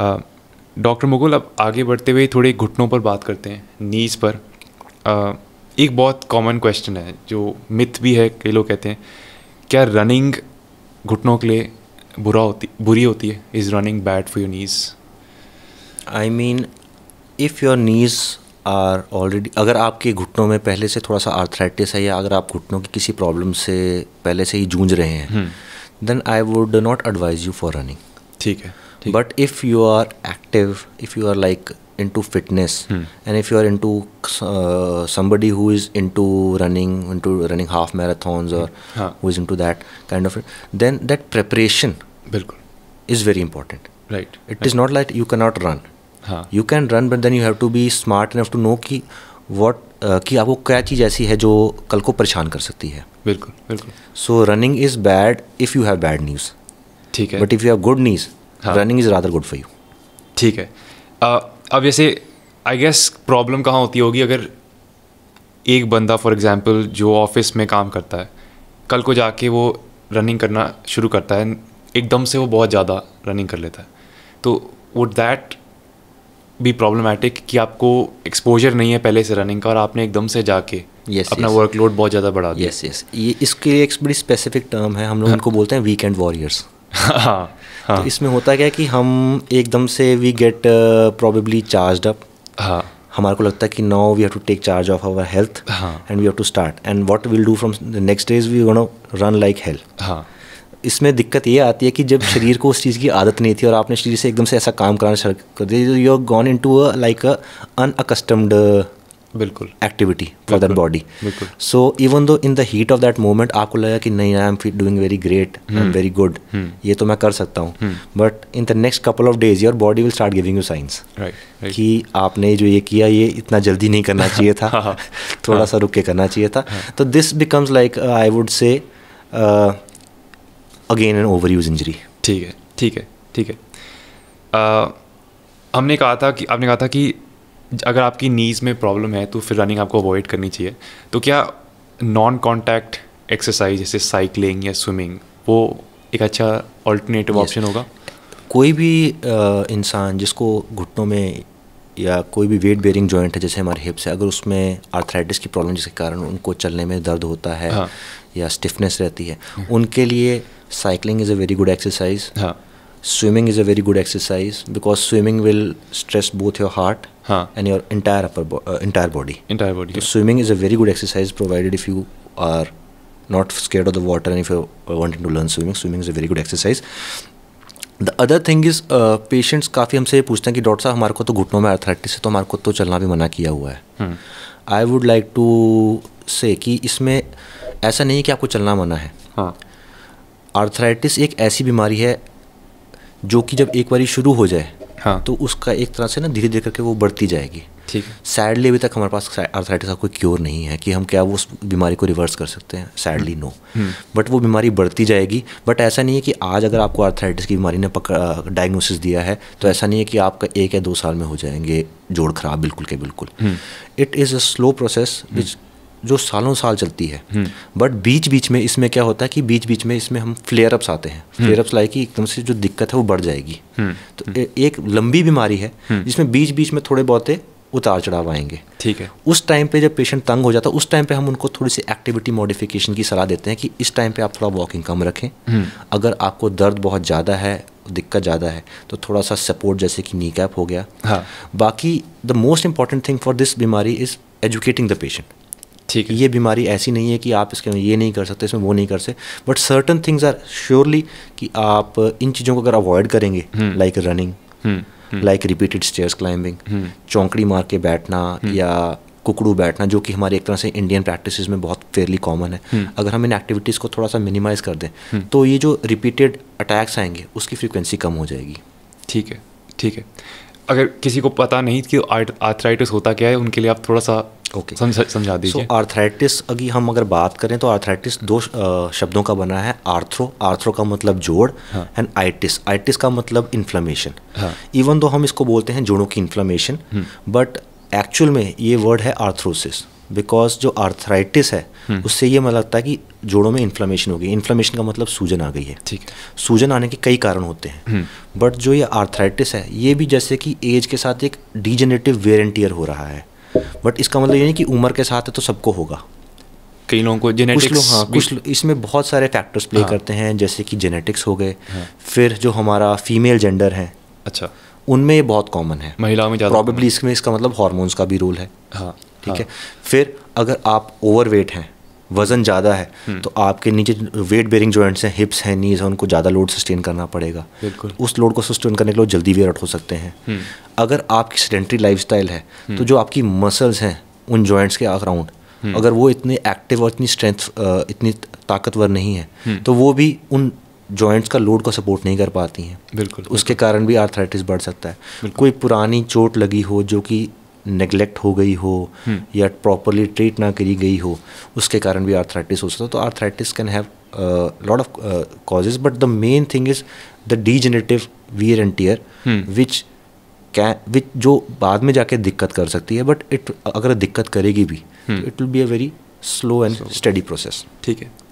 Doctor Mughal अब आगे बढ़ते हुए थोड़े घुटनों पर बात करते हैं नीज़ पर आ, एक बहुत कॉमन क्वेश्चन है जो मिथ भी है कई लोग कहते हैं क्या रनिंग घुटनों के लिए बुरा होती बुरी होती है is running bad for your knees I mean if your knees are already अगर आपके घुटनों में पहले से थोड़ा सा आर्थराइटिस है या अगर आप घुटनों की किसी प्रॉब्लम से पहले से ही जूझ रहे हैं then I would not advise you for running ठीक है but if you are active if you are like into fitness and if you are into somebody who is into running into running half marathons और who is into that kind of then that preparation बिल्कुल is very important right it is not like you cannot run you can run but then you have to be smart enough to know कि what कि आपको क्या चीज़ ऐसी है जो कल को परेशान कर सकती है बिल्कुल बिल्कुल so running is bad if you have bad knees ठीक है but if you have good knees running is rather good for you ठीक है uh, अब जैसे आई गेस प्रॉब्लम कहाँ होती होगी अगर एक बंदा फॉर एग्ज़ाम्पल जो ऑफिस में काम करता है कल को जाके वो रनिंग करना शुरू करता है एकदम से वो बहुत ज़्यादा रनिंग कर लेता है तो वुड दैट भी प्रॉब्लमेटिक कि आपको एक्सपोजर नहीं है पहले से रनिंग का और आपने एकदम से जाके yes, अपना yes. वर्कलोड बहुत ज़्यादा बढ़ा दिया यस yes, यस yes. ये इसके लिए एक बड़ी स्पेसिफिक टर्म है हम लोग हाँ। उनको बोलते हैं वीकेंड वॉरियर्स हाँ हाँ. तो इसमें होता क्या कि हम एकदम से we get probably charge up हमारे को लगता है कि now we have to take charge of our health and we have to start and what will do from the next days we gonna run like hell इसमें दिक्कत ये आती है कि जब शरीर को उस चीज़ की आदत नहीं थी और आपने शरीर से एकदम से ऐसा काम कराना शुरू कर दिया you are gone into like a unaccustomed बिल्कुल activity for that body so even though in the heat of that moment आपको लगा कि नहीं I am doing very great I am very good ये तो मैं कर सकता हूँ but in the next couple of days your body will start giving you signs कि आपने जो ये किया ये इतना जल्दी नहीं करना चाहिए था हाँ। थोड़ा हाँ। सा रुक के करना चाहिए था हाँ। तो this becomes like I would say again an overuse injury ठीक है ठीक है ठीक है uh, हमने कहा था कि आपने कहा था कि अगर आपकी नीज में प्रॉब्लम है तो फिर रनिंग आपको अवॉइड करनी चाहिए तो क्या नॉन कॉन्टैक्ट एक्सरसाइज जैसे साइकिलिंग या स्विमिंग वो एक अच्छा ऑल्टरनेटिव ऑप्शन yes. होगा कोई भी इंसान जिसको घुटनों में या कोई भी वेट बेयरिंग जॉइंट है जैसे हमारे हिप्स है अगर उसमें आर्थराइटिस की प्रॉब्लम जिसके कारण उनको चलने में दर्द होता है हाँ. या स्टिफनेस रहती है हाँ. उनके लिए cycling is a very good exercise हाँ swimming is a very good exercise because swimming will stress both your heart and your entire upper entire body entire body swimming is a very good exercise provided if you are not scared of the water and if you wanting to learn swimming swimming is a very good exercise the other thing is patients काफ़ी हमसे ये पूछते हैं कि doctor साहब हमारे को तो घुटनों में अर्थराइटिस है तो हमारे को तो चलना भी मना किया हुआ है आई वुड लाइक टू से कि इसमें ऐसा नहीं है कि आपको चलना मना है अर्थराइटिस हाँ। एक ऐसी बीमारी है जो कि जब एक बारी शुरू हो जाए हाँ तो उसका एक तरह से ना धीरे धीरे करके वो बढ़ती जाएगी ठीक सैडली अभी तक हमारे पास आर्थराइटिस का कोई क्योर नहीं है कि हम क्या वो उस बीमारी को रिवर्स कर सकते हैं सैडली नो बट वो बीमारी बढ़ती जाएगी बट ऐसा नहीं है कि आज अगर आपको आर्थराइटिस की बीमारी ने डायग्नोसिस दिया है तो ऐसा नहीं है कि आपका एक या दो साल में हो जाएंगे जोड़ खराब बिल्कुल के बिल्कुल it is a slow process which जो सालों साल चलती है बट हम्म। बीच बीच में इसमें क्या होता है कि बीच बीच में इसमें हम फ्लेयर अप्स आते हैं फ्लेयर हम्म। अप्स लाए कि एकदम से जो दिक्कत है वो बढ़ जाएगी हम्म। तो एक लंबी बीमारी है जिसमें बीच बीच में थोड़े बहुत उतार चढ़ाव आएंगे ठीक है उस टाइम पे जब पेशेंट तंग हो जाता है उस टाइम पे हम उनको थोड़ी सी एक्टिविटी मॉडिफिकेशन की सलाह देते हैं कि इस टाइम पे आप थोड़ा वॉकिंग कम रखें अगर आपको दर्द बहुत ज़्यादा है दिक्कत ज़्यादा है तो थोड़ा सा सपोर्ट जैसे कि नी कैप हो गया हाँ। बाकी the most important thing for this बीमारी इज़ एजुकेटिंग द पेशेंट ठीक ये बीमारी ऐसी नहीं है कि आप इसके ये नहीं कर सकते इसमें वो नहीं कर सकते but certain things are surely कि आप इन चीज़ों को अगर अवॉइड करेंगे like running like repeated stairs climbing चौंकड़ी मार के बैठना हम्म। या कुकड़ू बैठना जो कि हमारी एक तरह से इंडियन प्रैक्टिस में बहुत फेयरली कॉमन है हम्म। अगर हम इन एक्टिविटीज़ को थोड़ा सा मिनिमाइज कर दें हम्म। तो ये जो रिपीटेड अटैक्स आएंगे उसकी फ्रिक्वेंसी कम हो जाएगी ठीक है ठीक है अगर किसी को पता नहीं कि आर्थराइटिस होता क्या है उनके लिए आप थोड़ा सा ओके okay. समझा दीजिए so, आर्थराइटिस अगर हम अगर बात करें तो आर्थराइटिस दो शब्दों का बना है आर्थ्रो आर्थ्रो का मतलब जोड़ एंड हाँ। आइटिस आइटिस का मतलब इन्फ्लामेशन इवन दो हम इसको बोलते हैं जोड़ों की इन्फ्लामेशन बट एक्चुअल में ये वर्ड है आर्थ्रोसिस बिकॉज जो आर्थराइटिस है हम्म। उससे ये मतलब लगता है कि जोड़ों में इन्फ्लामेशन हो गई इन्फ्लामेशन का मतलब सूजन आ गई है ठीक सूजन आने के कई कारण होते हैं बट हम्म। जो ये आर्थराइटिस है ये भी जैसे कि एज के साथ एक डिजेनेटिव वेरेंटियर हो रहा है बट इसका मतलब ये नहीं कि उम्र के साथ है तो सबको होगा कई लोगों को जेनेटिक्स कुछ लोग हाँ कुछ लो, इसमें बहुत सारे फैक्टर्स प्ले हाँ। करते हैं जैसे कि जेनेटिक्स हो गए हाँ। फिर जो हमारा फीमेल जेंडर है अच्छा उनमें ये बहुत कॉमन है महिलाओं में प्रॉबेबली इसमें इसका मतलब हॉर्मोन्स का भी रोल है हाँ ठीक है हाँ। फिर अगर आप ओवर वेट हैं वज़न ज़्यादा है हम्म। तो आपके नीचे वेट बेरिंग जॉइंट्स हैं हिप्स हैं नीज हैं उनको ज़्यादा लोड सस्टेन करना पड़ेगा तो उस लोड को सस्टेन करने के लिए जल्दी वेयर आउट हो सकते हैं हम्म। अगर आपकी सेडेंट्री लाइफ है हम्म। तो जो आपकी मसल्स हैं उन जॉइंट्स के अराउंड अगर वो इतने एक्टिव और इतनी स्ट्रेंथ इतनी ताकतवर नहीं है तो वो भी उन जॉइंट्स का लोड को सपोर्ट नहीं कर पाती हैं बिल्कुल उसके कारण भी आर्थराइटिस बढ़ सकता है कोई पुरानी चोट लगी हो जो कि नेगलेक्ट हो गई हो हम्म। या प्रॉपरली ट्रीट ना करी गई हो उसके कारण भी आर्थराइटिस हो सकता है तो arthritis can have lot of causes but the main thing is the degenerative wear and tear which can which जो बाद में जाके दिक्कत कर सकती है बट इट अगर दिक्कत करेगी भी it will be a very slow and steady process ठीक है